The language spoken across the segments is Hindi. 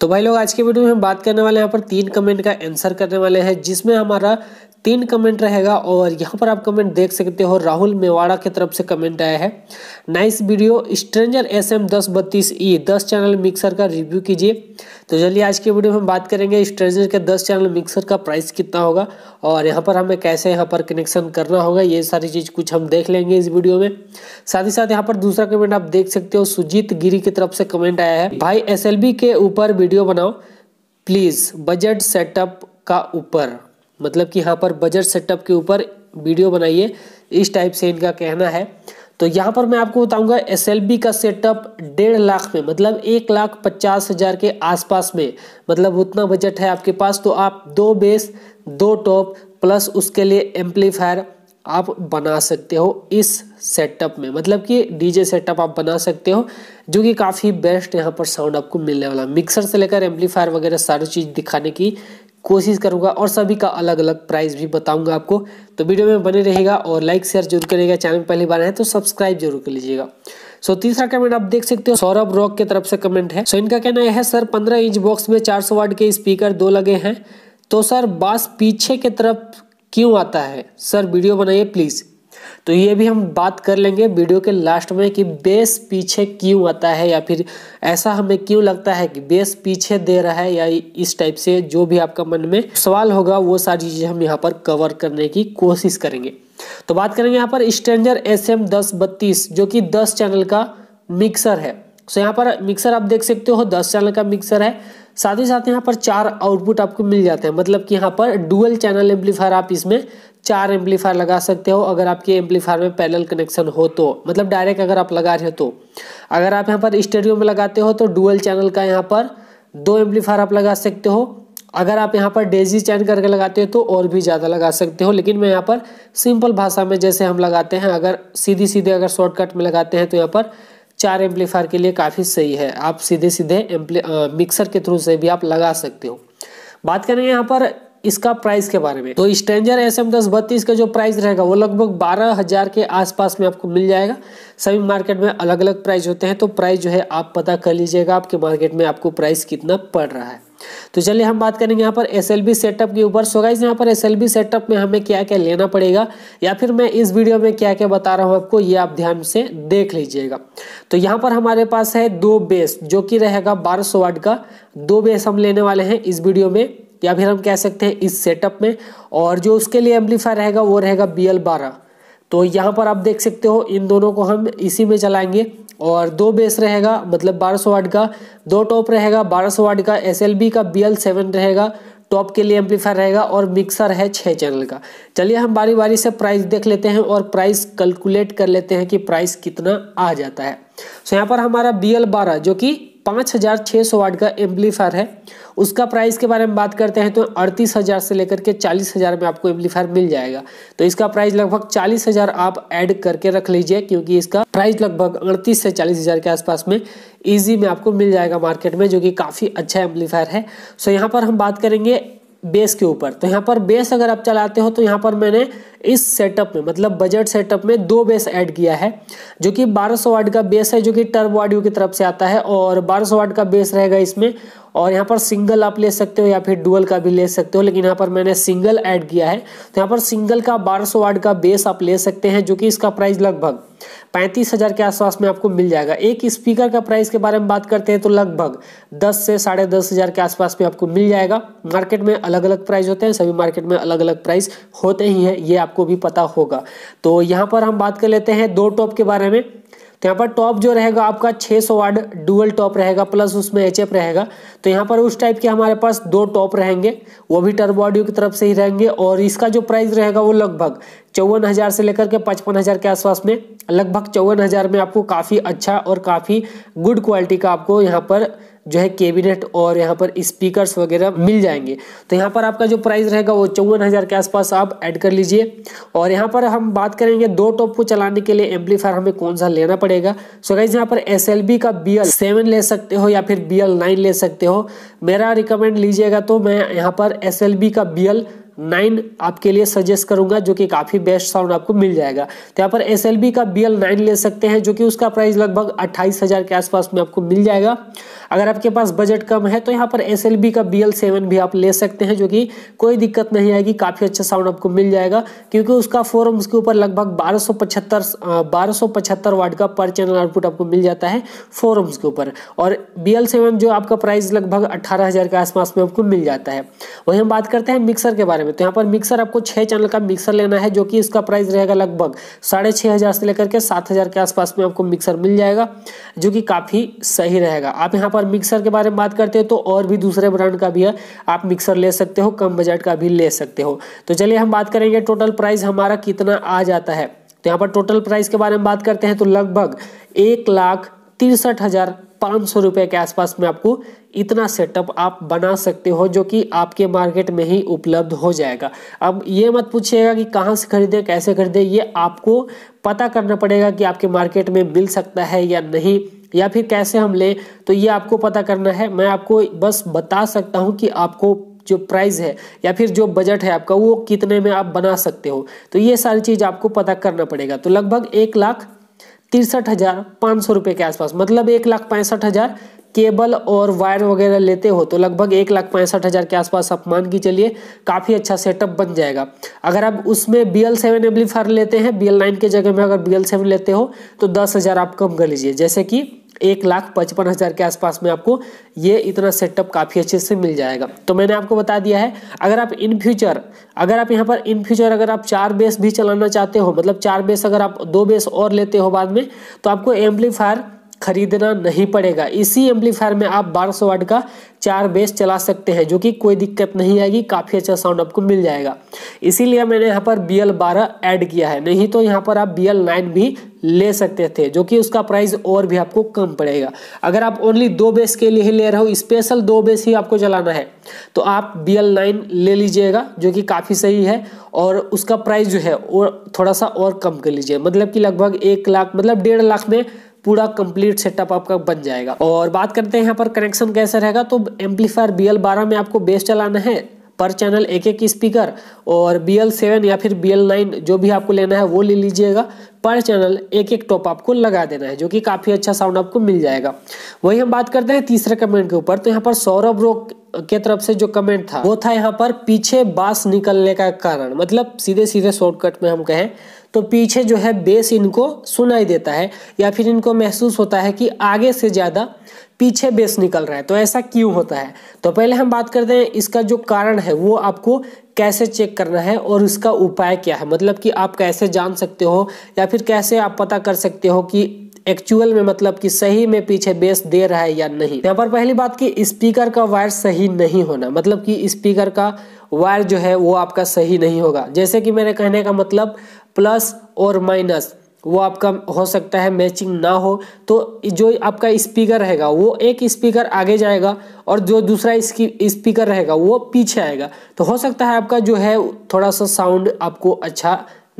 तो भाई लोग आज के वीडियो में हम बात करने वाले हैं यहाँ पर तीन कमेंट का आंसर करने वाले हैं जिसमें हमारा तीन कमेंट रहेगा और यहाँ पर आप कमेंट देख सकते हो राहुल मेवाड़ा की तरफ से कमेंट आया है nice video stranger S M दस बत्तीस ई e, दस चैनल मिक्सर का रिव्यू कीजिए तो चलिए आज के वीडियो में हम बात करेंगे स्ट्रेंजर के दस चैनल मिक्सर का प्राइस कितना होगा और यहाँ पर हमें कैसे यहाँ पर कनेक्शन करना होगा ये सारी चीज़ कुछ हम देख लेंगे इस वीडियो में साथ ही साथ यहाँ पर दूसरा कमेंट आप देख सकते हो सुजीत गिरी की तरफ से कमेंट आया है भाई एस के ऊपर वीडियो बनाओ प्लीज़ बजट सेटअप का ऊपर मतलब कि यहाँ पर बजट सेटअप के ऊपर वीडियो बनाइए इस टाइप से इनका कहना है तो यहाँ पर मैं आपको बताऊंगा एस का सेटअप डेढ़ लाख में मतलब एक लाख पचास हज़ार के आसपास में मतलब उतना बजट है आपके पास तो आप दो बेस दो टॉप प्लस उसके लिए एम्पलीफायर आप बना सकते हो इस सेटअप में मतलब कि डीजे सेटअप आप बना सकते हो जो कि काफ़ी बेस्ट यहाँ पर साउंड आपको मिलने वाला मिक्सर से लेकर एम्पलीफायर वगैरह सारी चीज़ दिखाने की कोशिश करूँगा और सभी का अलग अलग प्राइस भी बताऊँगा आपको तो वीडियो में बने रहेगा और लाइक शेयर जरूर करेगा चैनल पहली बार है तो सब्सक्राइब जरूर कर लीजिएगा सो so, तीसरा कमेंट आप देख सकते हो सौरभ रॉक की तरफ से कमेंट है सो so, इनका कहना है सर पंद्रह इंच बॉक्स में चार सौ वाट के स्पीकर दो लगे हैं तो सर बास पीछे की तरफ क्यों आता है सर वीडियो बनाइए प्लीज़ तो ये भी हम बात कर लेंगे वीडियो के लास्ट में कि बेस पीछे क्यों आता है या फिर ऐसा हमें क्यों लगता है कि बेस पीछे दे रहा है या इस टाइप से जो भी आपका मन में सवाल होगा वो सारी चीज़ें हम यहाँ पर कवर करने की कोशिश करेंगे तो बात करेंगे यहाँ पर स्ट्रेंजर एस एम जो कि दस चैनल का मिक्सर है सो यहाँ पर मिक्सर आप देख सकते हो दस चैनल का मिक्सर है साथ ही साथ यहाँ पर चार आउटपुट आपको मिल जाते हैं मतलब कि यहाँ पर डुअल चैनल एम्पलीफायर आप इसमें चार एम्पलीफायर लगा सकते हो अगर आपके एम्पलीफायर में पैनल कनेक्शन हो तो मतलब डायरेक्ट अगर आप लगा रहे हो तो अगर आप यहाँ पर स्टेडियो में लगाते हो तो डुअल चैनल का यहाँ पर दो एम्पलीफायर आप लगा सकते हो अगर आप यहाँ पर डेजी चैन करके लगाते हो तो और भी ज़्यादा लगा सकते हो लेकिन मैं यहाँ पर सिंपल भाषा में जैसे हम लगाते हैं अगर सीधी सीधे अगर शॉर्टकट में लगाते हैं तो यहाँ पर चार एम्पलीफायर के लिए काफ़ी सही है आप सीधे सीधे मिक्सर के थ्रू से भी आप लगा सकते हो बात करेंगे यहाँ पर इसका प्राइस के बारे में तो स्ट्रेंजर एस एम दस बत्तीस का जो प्राइस रहेगा वो लगभग बारह हजार के आसपास में आपको मिल जाएगा सभी मार्केट में अलग अलग प्राइस होते हैं तो प्राइस जो है आप पता कर लीजिएगा आपके मार्केट में आपको प्राइस कितना पड़ रहा है तो चलिए हम बात करेंगे यहाँ पर एस एल बी सेटअप के ऊपर सो गाइज यहाँ पर एस एल बी सेटअप में हमें क्या क्या लेना पड़ेगा या फिर मैं इस वीडियो में क्या क्या बता रहा हूँ आपको ये आप ध्यान से देख लीजिएगा तो यहाँ पर हमारे पास है दो बेस जो कि रहेगा बारह सौ वाट का दो बेस हम लेने वाले हैं इस वीडियो में या फिर हम कह सकते हैं इस सेटअप में और जो उसके लिए एम्पलीफायर रहेगा वो रहेगा बी एल बारह तो यहाँ पर आप देख सकते हो इन दोनों को हम इसी में चलाएंगे और दो बेस रहेगा मतलब 1200 वाट का दो टॉप रहेगा 1200 वाट का बी का बी एल सेवन रहेगा टॉप के लिए एम्पलीफायर रहेगा और मिक्सर है छः चैनल का चलिए हम बारी बारी से प्राइस देख लेते हैं और प्राइस कैलकुलेट कर लेते हैं कि प्राइस कितना आ जाता है सो so, यहाँ पर हमारा बी एल बारह जो कि पाँच हज़ार छः सौ वाट का एम्पलीफायर है उसका प्राइस के बारे में बात करते हैं तो अड़तीस हज़ार से लेकर के चालीस हज़ार में आपको एम्पलीफायर मिल जाएगा तो इसका प्राइस लगभग चालीस हज़ार आप ऐड करके रख लीजिए क्योंकि इसका प्राइस लगभग अड़तीस से चालीस हज़ार के आसपास में ईजी में आपको मिल जाएगा मार्केट में जो कि काफ़ी अच्छा एम्पलीफायर है सो यहाँ पर हम बात करेंगे बेस के ऊपर तो यहाँ पर बेस अगर आप चलाते हो तो यहाँ पर मैंने इस सेटअप में मतलब बजट सेटअप में दो बेस ऐड किया है जो कि 1200 वाट का बेस है जो कि टर्ब ऑडियो की तरफ से आता है और 1200 वाट का बेस रहेगा इसमें और यहाँ पर सिंगल आप ले सकते हो या फिर डुअल का भी ले सकते हो लेकिन यहाँ पर मैंने सिंगल ऐड किया है तो यहाँ पर सिंगल का 1200 वाट का बेस आप ले सकते हैं जो कि इसका प्राइस लगभग पैंतीस हज़ार के आसपास में आपको मिल जाएगा एक स्पीकर का प्राइस के बारे में बात करते हैं तो लगभग दस से साढ़े दस हज़ार के आसपास में आपको मिल जाएगा मार्केट में अलग अलग प्राइस होते हैं सभी मार्केट में अलग अलग प्राइस होते ही है ये आपको भी पता होगा तो यहाँ पर हम बात कर लेते हैं दो टॉप के बारे में तो यहाँ पर टॉप जो रहेगा आपका 600 सौ वार्ड डुअल टॉप रहेगा प्लस उसमें एच रहेगा तो यहाँ पर उस टाइप के हमारे पास दो टॉप रहेंगे वो भी टर्बो ऑडियो की तरफ से ही रहेंगे और इसका जो प्राइस रहेगा वो लगभग चौवन हज़ार से लेकर के पचपन हज़ार के आसपास में लगभग चौवन हज़ार में आपको काफ़ी अच्छा और काफ़ी गुड क्वालिटी का आपको यहाँ पर जो है कैबिनेट और यहाँ पर स्पीकर्स वगैरह मिल जाएंगे तो यहाँ पर आपका जो प्राइस रहेगा वो चौवन हज़ार के आसपास आप ऐड कर लीजिए और यहाँ पर हम बात करेंगे दो टॉप को चलाने के लिए एम्पलीफायर हमें कौन सा लेना पड़ेगा सो गाइज यहाँ पर एस का बी एल सेवन ले सकते हो या फिर बी एल नाइन ले सकते हो मेरा रिकमेंड लीजिएगा तो मैं यहाँ पर एस का बी एल नाइन आपके लिए सजेस्ट करूंगा जो कि काफ़ी बेस्ट साउंड आपको मिल जाएगा तो यहाँ पर एस का बी एल ले सकते हैं जो कि उसका प्राइस लगभग अट्ठाईस हज़ार के आसपास में आपको मिल जाएगा अगर आपके पास बजट कम है तो यहाँ पर एस का बी एल भी आप ले सकते हैं जो कि कोई दिक्कत नहीं आएगी काफ़ी अच्छा साउंड आपको मिल जाएगा क्योंकि उसका फोरम उसके ऊपर लगभग बारह सौ पचहत्तर बारह सौ पचहत्तर वाट का पर चैनल आउटपुट आपको मिल जाता है फोरम्स के ऊपर और बी एल सेवन जो आपका प्राइस लगभग अट्ठारह हज़ार के आसपास में आपको मिल जाता है वही हम बात करते हैं मिक्सर के बारे में में तो यहाँ पर मिक्सर आपको छः चैनल का मिक्सर लेना है जो कि इसका प्राइस रहेगा लगभग साढ़े छः हज़ार से लेकर के सात हज़ार के आसपास में आपको मिक्सर मिल जाएगा जो कि काफ़ी सही रहेगा आप यहाँ पर मिक्सर के बारे में बात करते हैं तो और भी दूसरे ब्रांड का भी है आप मिक्सर ले सकते हो कम बजट का भी ले सकते हो तो चलिए हम बात करेंगे टोटल प्राइस हमारा कितना आ जाता है तो यहाँ पर टोटल प्राइस के बारे में बात करते हैं तो लगभग एक लाख तिरसठ हज़ार पाँच सौ रुपये के आसपास में आपको इतना सेटअप आप बना सकते हो जो कि आपके मार्केट में ही उपलब्ध हो जाएगा अब ये मत पूछिएगा कि कहाँ से खरीदें कैसे खरीदें ये आपको पता करना पड़ेगा कि आपके मार्केट में मिल सकता है या नहीं या फिर कैसे हम लें तो ये आपको पता करना है मैं आपको बस बता सकता हूँ कि आपको जो प्राइस है या फिर जो बजट है आपका वो कितने में आप बना सकते हो तो ये सारी चीज़ आपको पता करना पड़ेगा तो लगभग एक लाख तिरसठ हजार पाँच सौ रुपये के आसपास मतलब एक लाख पैंसठ हजार केबल और वायर वगैरह लेते हो तो लगभग एक लाख पैंसठ हज़ार के आसपास आप मान के चलिए काफ़ी अच्छा सेटअप बन जाएगा अगर आप उसमें बी एल सेवन एम्पलीफायर लेते हैं बी एल नाइन के जगह में अगर बी एल सेवन लेते हो तो दस हज़ार आप कम कर लीजिए जैसे कि एक लाख पचपन हज़ार के आसपास में आपको ये इतना सेटअप काफ़ी अच्छे से मिल जाएगा तो मैंने आपको बता दिया है अगर आप इन फ्यूचर अगर आप यहाँ पर इन फ्यूचर अगर आप चार बेस भी चलाना चाहते हो मतलब चार बेस अगर आप दो बेस और लेते हो बाद में तो आपको एम्पलीफायर खरीदना नहीं पड़ेगा इसी एम्पलीफायर में आप 1200 सौ का चार बेस चला सकते हैं जो कि कोई दिक्कत नहीं आएगी काफ़ी अच्छा साउंड आपको मिल जाएगा इसीलिए मैंने यहाँ पर बी एल बारह ऐड किया है नहीं तो यहाँ पर आप बी एल नाइन भी ले सकते थे जो कि उसका प्राइस और भी आपको कम पड़ेगा अगर आप ओनली दो बेस के लिए ही ले रहे हो स्पेशल दो बेस ही आपको चलाना है तो आप बी एल नाइन ले लीजिएगा जो कि काफ़ी सही है और उसका प्राइस जो है और थोड़ा सा और कम कर लीजिए मतलब कि लगभग एक लाख मतलब डेढ़ लाख में पूरा कंप्लीट सेटअप आपका बन जाएगा और बात करते हैं यहाँ पर कनेक्शन कैसा रहेगा तो एम्पलीफायर बी एल बारह में आपको बेस चलाना है पर चैनल एक एक स्पीकर और बी एल सेवन या फिर बी एल नाइन जो भी आपको लेना है वो ले लीजिएगा पर चैनल एक एक टॉप आपको लगा देना है जो कि काफ़ी अच्छा साउंड आपको मिल जाएगा वही हम बात करते हैं तीसरे कमेंट के ऊपर तो यहाँ पर सौरभ रोक के तरफ से जो कमेंट था वो था यहाँ पर पीछे बास निकलने का कारण मतलब सीधे सीधे शॉर्टकट में हम कहें तो पीछे जो है बेस इनको सुनाई देता है या फिर इनको महसूस होता है कि आगे से ज़्यादा पीछे बेस निकल रहा है तो ऐसा क्यों होता है तो पहले हम बात करते हैं इसका जो कारण है वो आपको कैसे चेक करना है और उसका उपाय क्या है मतलब कि आप कैसे जान सकते हो या फिर कैसे आप पता कर सकते हो कि एक्चुअल में मतलब कि सही में पीछे बेस दे रहा है या नहीं यहाँ पर पहली बात कि स्पीकर का वायर सही नहीं होना मतलब कि स्पीकर का वायर जो है वो आपका सही नहीं होगा जैसे कि मेरे कहने का मतलब प्लस और माइनस वो आपका हो सकता है मैचिंग ना हो तो जो आपका स्पीकर रहेगा वो एक स्पीकर आगे जाएगा और जो दूसरा स्पीकर रहेगा वो पीछे आएगा तो हो सकता है आपका जो है थोड़ा सा साउंड आपको अच्छा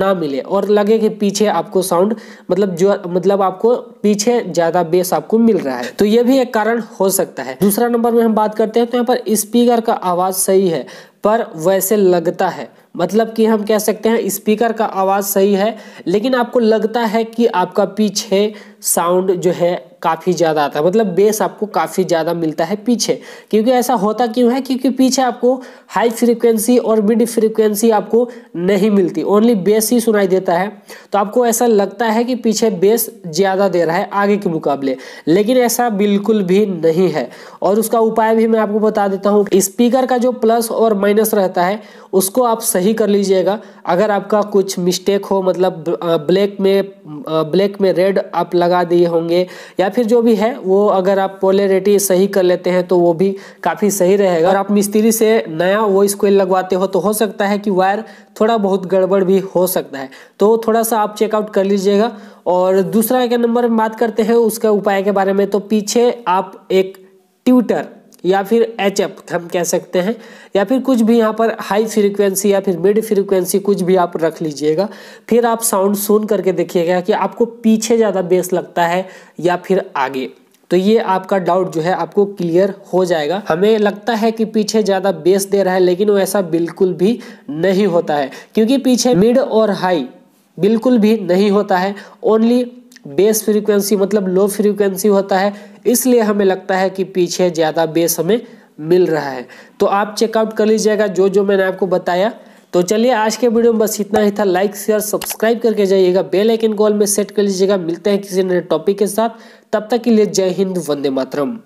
ना मिले और लगे कि पीछे आपको साउंड मतलब जो मतलब आपको पीछे ज़्यादा बेस आपको मिल रहा है तो ये भी एक कारण हो सकता है दूसरा नंबर में हम बात करते हैं तो यहाँ पर स्पीकर का आवाज़ सही है पर वैसे लगता है मतलब कि हम कह सकते हैं स्पीकर का आवाज़ सही है लेकिन आपको लगता है कि आपका पीछे साउंड जो है काफ़ी ज़्यादा आता है मतलब बेस आपको काफ़ी ज़्यादा मिलता है पीछे क्योंकि ऐसा होता क्यों है क्योंकि पीछे आपको हाई फ्रीक्वेंसी और मिड फ्रीक्वेंसी आपको नहीं मिलती ओनली बेस ही सुनाई देता है तो आपको ऐसा लगता है कि पीछे बेस ज़्यादा दे रहा है आगे के मुकाबले लेकिन ऐसा बिल्कुल भी नहीं है और उसका उपाय भी मैं आपको बता देता हूँ स्पीकर का जो प्लस और माइनस रहता है उसको आप सही कर लीजिएगा अगर आपका कुछ मिस्टेक हो मतलब ब्लैक में ब्लैक में रेड आप लगा दिए होंगे या फिर जो भी है वो अगर आप पोलरिटी सही कर लेते हैं तो वो भी काफ़ी सही रहेगा और आप मिस्त्री से नया वॉइस स्क्वेल लगवाते हो तो हो सकता है कि वायर थोड़ा बहुत गड़बड़ भी हो सकता है तो थोड़ा सा आप चेकआउट कर लीजिएगा और दूसरा एक नंबर में बात करते हैं उसके उपाय के बारे में तो पीछे आप एक ट्यूटर या फिर एच हम कह सकते हैं या फिर कुछ भी यहाँ पर हाई फ्रीक्वेंसी या फिर मिड फ्रीक्वेंसी कुछ भी आप रख लीजिएगा फिर आप साउंड सुन करके देखिएगा कि आपको पीछे ज़्यादा बेस लगता है या फिर आगे तो ये आपका डाउट जो है आपको क्लियर हो जाएगा हमें लगता है कि पीछे ज़्यादा बेस दे रहा है लेकिन वो ऐसा बिल्कुल भी नहीं होता है क्योंकि पीछे मिड और हाई बिल्कुल भी नहीं होता है ओनली बेस फ्रीक्वेंसी मतलब लो फ्रीक्वेंसी होता है इसलिए हमें लगता है कि पीछे ज़्यादा बेस हमें मिल रहा है तो आप चेकआउट कर लीजिएगा जो जो मैंने आपको बताया तो चलिए आज के वीडियो में बस इतना ही था लाइक शेयर सब्सक्राइब करके जाइएगा बेल आइकन कॉल में सेट कर लीजिएगा मिलते हैं किसी नए टॉपिक के साथ तब तक के लिए जय हिंद वंदे मातरम